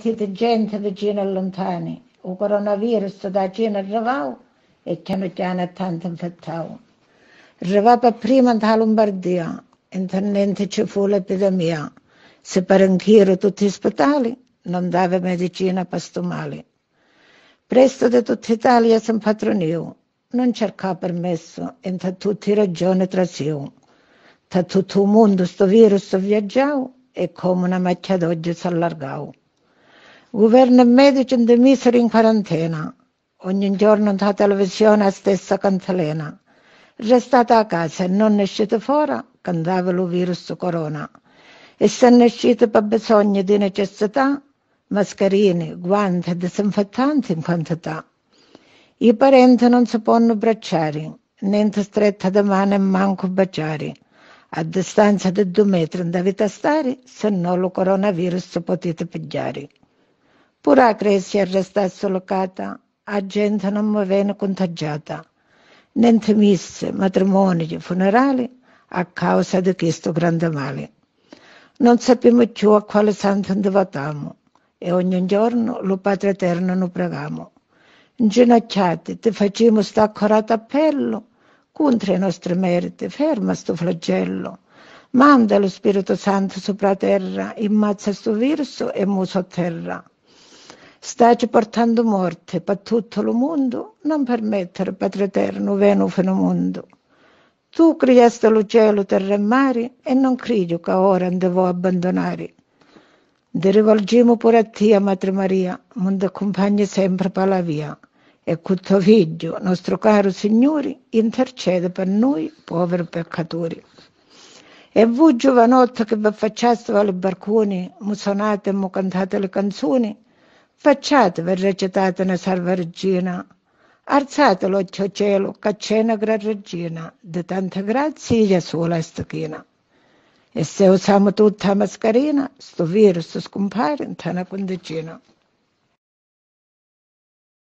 sentite gente vicino e lontani. Il coronavirus da Cina arrivava e piano piano tanto infettavo. Arrivava prima da Lombardia, intendente ci fu l'epidemia. Se per tutti gli ospedali non dava medicina per sto male. Presto di tutta Italia si impatroniò, non cercava permesso e da tutte ragioni tra sé. Da tutto il mondo sto virus viaggiava e come una macchia d'oggi si allargava. Governo e medici in in quarantena. Ogni giorno da televisione a stessa cantalena. Restate a casa e non uscite fuori, cantava il virus corona. E se ne uscite per bisogno di necessità, mascherine, guanti e disinfettanti in quantità. I parenti non si possono abbracciare, niente stretta di mano e manco baciare. A distanza di due metri andavate a stare, se no lo coronavirus potete pigliare. Puracresi è restata sollocata a gente non mi viene contagiata, niente messe, matrimoni, funerali a causa di questo grande male. Non sappiamo più a quale santo andavamo e ogni giorno lo Padre Eterno lo pregamo. Inginocchiati, ti facciamo sta accorato appello contro i nostri meriti, ferma sto flagello. Manda lo Spirito Santo sopra terra, immazza sto virus e muso a terra. Stai portando morte per tutto il mondo, non permettere, Padre Eterno, veno fenomondo. Tu creaste lo cielo, terra e mare, e non credo che ora andavo a abbandonare. Ti rivolgiamo pure a te, Madre Maria, mondo accompagna sempre per la via. E con tuo figlio, nostro caro Signore, intercede per noi, poveri peccatori. E voi giovanotte, che vi affacciaste alle barconi, mu sonate e mu cantate le canzoni, Facciatevi recitare una salva regina. Alzate l'occhio cielo, che c'è una gran regina, di tanta grazia sola e stachina. E se usiamo tutta la mascherina, sto virus scompare in una condicina.